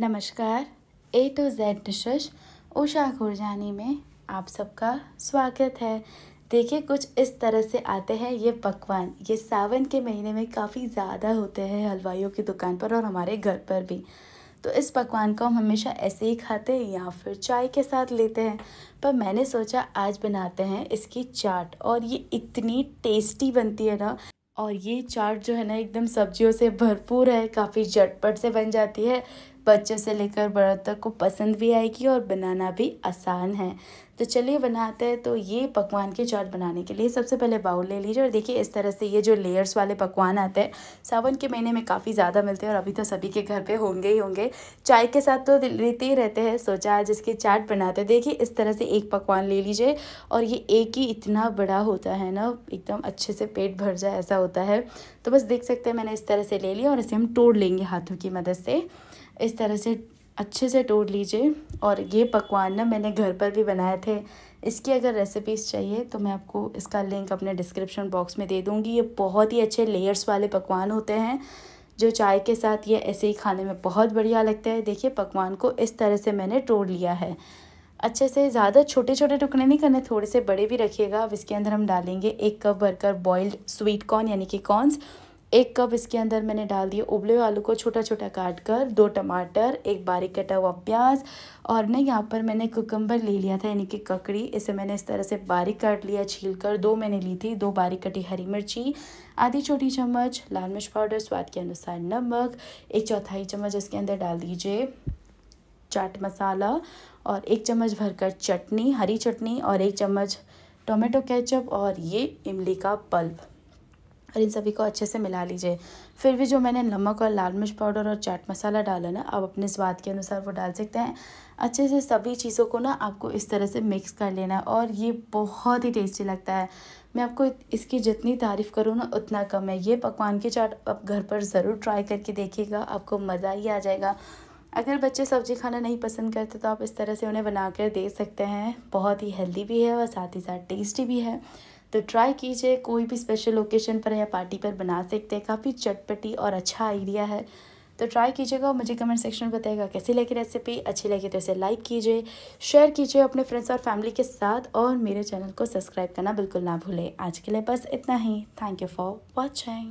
नमस्कार A to Z dishes Usha Khurjani में आप सबका स्वागत है देखिए कुछ इस तरह से आते हैं ये पकवान ये सावन के महीने में काफ़ी ज़्यादा होते हैं हलवाइयों की दुकान पर और हमारे घर पर भी तो इस पकवान को हम हमेशा ऐसे ही खाते हैं या फिर चाय के साथ लेते हैं पर मैंने सोचा आज बनाते हैं इसकी चाट और ये इतनी टेस्टी बनती है ना और ये चाट जो है ना एकदम सब्जियों से भरपूर है काफ़ी झटपट से बन जाती है बच्चों से लेकर बड़ों तक को पसंद भी आएगी और बनाना भी आसान है तो चलिए बनाते हैं तो ये पकवान के चाट बनाने के लिए सबसे पहले बाउल ले लीजिए और देखिए इस तरह से ये जो लेयर्स वाले पकवान आते हैं सावन के महीने में काफ़ी ज़्यादा मिलते हैं और अभी तो सभी के घर पे होंगे ही होंगे चाय के साथ तो लेते ही रहते हैं सोचा आज इसकी चाट बनाते हैं देखिए इस तरह से एक पकवान ले लीजिए और ये एक ही इतना बड़ा होता है ना एकदम अच्छे से पेट भर जाए ऐसा होता है तो बस देख सकते हैं मैंने इस तरह से ले लिया और इसे हम तोड़ लेंगे हाथों की मदद से इस तरह से अच्छे से तोड़ लीजिए और ये पकवान ना मैंने घर पर भी बनाए थे इसकी अगर रेसिपीज़ चाहिए तो मैं आपको इसका लिंक अपने डिस्क्रिप्शन बॉक्स में दे दूँगी ये बहुत ही अच्छे लेयर्स वाले पकवान होते हैं जो चाय के साथ ये ऐसे ही खाने में बहुत बढ़िया लगता है देखिए पकवान को इस तरह से मैंने तोड़ लिया है अच्छे से ज़्यादा छोटे छोटे टुकड़े नहीं करने थोड़े से बड़े भी रखिएगा अब इसके अंदर हम डालेंगे एक कप भरकर बॉइल्ड स्वीट कॉर्न यानी कि कॉर्नस एक कप इसके अंदर मैंने डाल दिए उबले हुए आलू को छोटा छोटा काट कर दो टमाटर एक बारीक कटा हुआ प्याज और ना यहाँ पर मैंने कुकम्बर ले लिया था यानी कि ककड़ी इसे मैंने इस तरह से बारीक काट लिया छील कर दो मैंने ली थी दो बारीक कटी हरी मिर्ची आधी छोटी चम्मच लाल मिर्च पाउडर स्वाद के अनुसार नमक एक चौथाई चम्मच इसके अंदर डाल दीजिए चाट मसाला और एक चम्मच भरकर चटनी हरी चटनी और एक चम्मच टोमेटो केचप और ये इमली का पल्प और इन सभी को अच्छे से मिला लीजिए फिर भी जो मैंने नमक और लाल मिर्च पाउडर और चाट मसाला डाला ना आप अपने स्वाद के अनुसार वो डाल सकते हैं अच्छे से सभी चीज़ों को ना आपको इस तरह से मिक्स कर लेना और ये बहुत ही टेस्टी लगता है मैं आपको इसकी जितनी तारीफ़ करूँ ना उतना कम है ये पकवान की चाट आप घर पर ज़रूर ट्राई करके देखिएगा आपको मज़ा ही आ जाएगा अगर बच्चे सब्ज़ी खाना नहीं पसंद करते तो आप इस तरह से उन्हें बना कर दे सकते हैं बहुत ही हेल्दी भी है और साथ ही साथ टेस्टी भी है तो ट्राई कीजिए कोई भी स्पेशल ओकेशन पर या पार्टी पर बना सकते हैं काफ़ी चटपटी और अच्छा आइडिया है तो ट्राई कीजिएगा मुझे कमेंट सेक्शन में बताएगा कैसी लगी रेसिपी अच्छी लगी तो इसे लाइक कीजिए शेयर कीजिए अपने फ्रेंड्स और फैमिली के साथ और मेरे चैनल को सब्सक्राइब करना बिल्कुल ना भूलें आज के लिए बस इतना ही थैंक यू फॉर वॉचिंग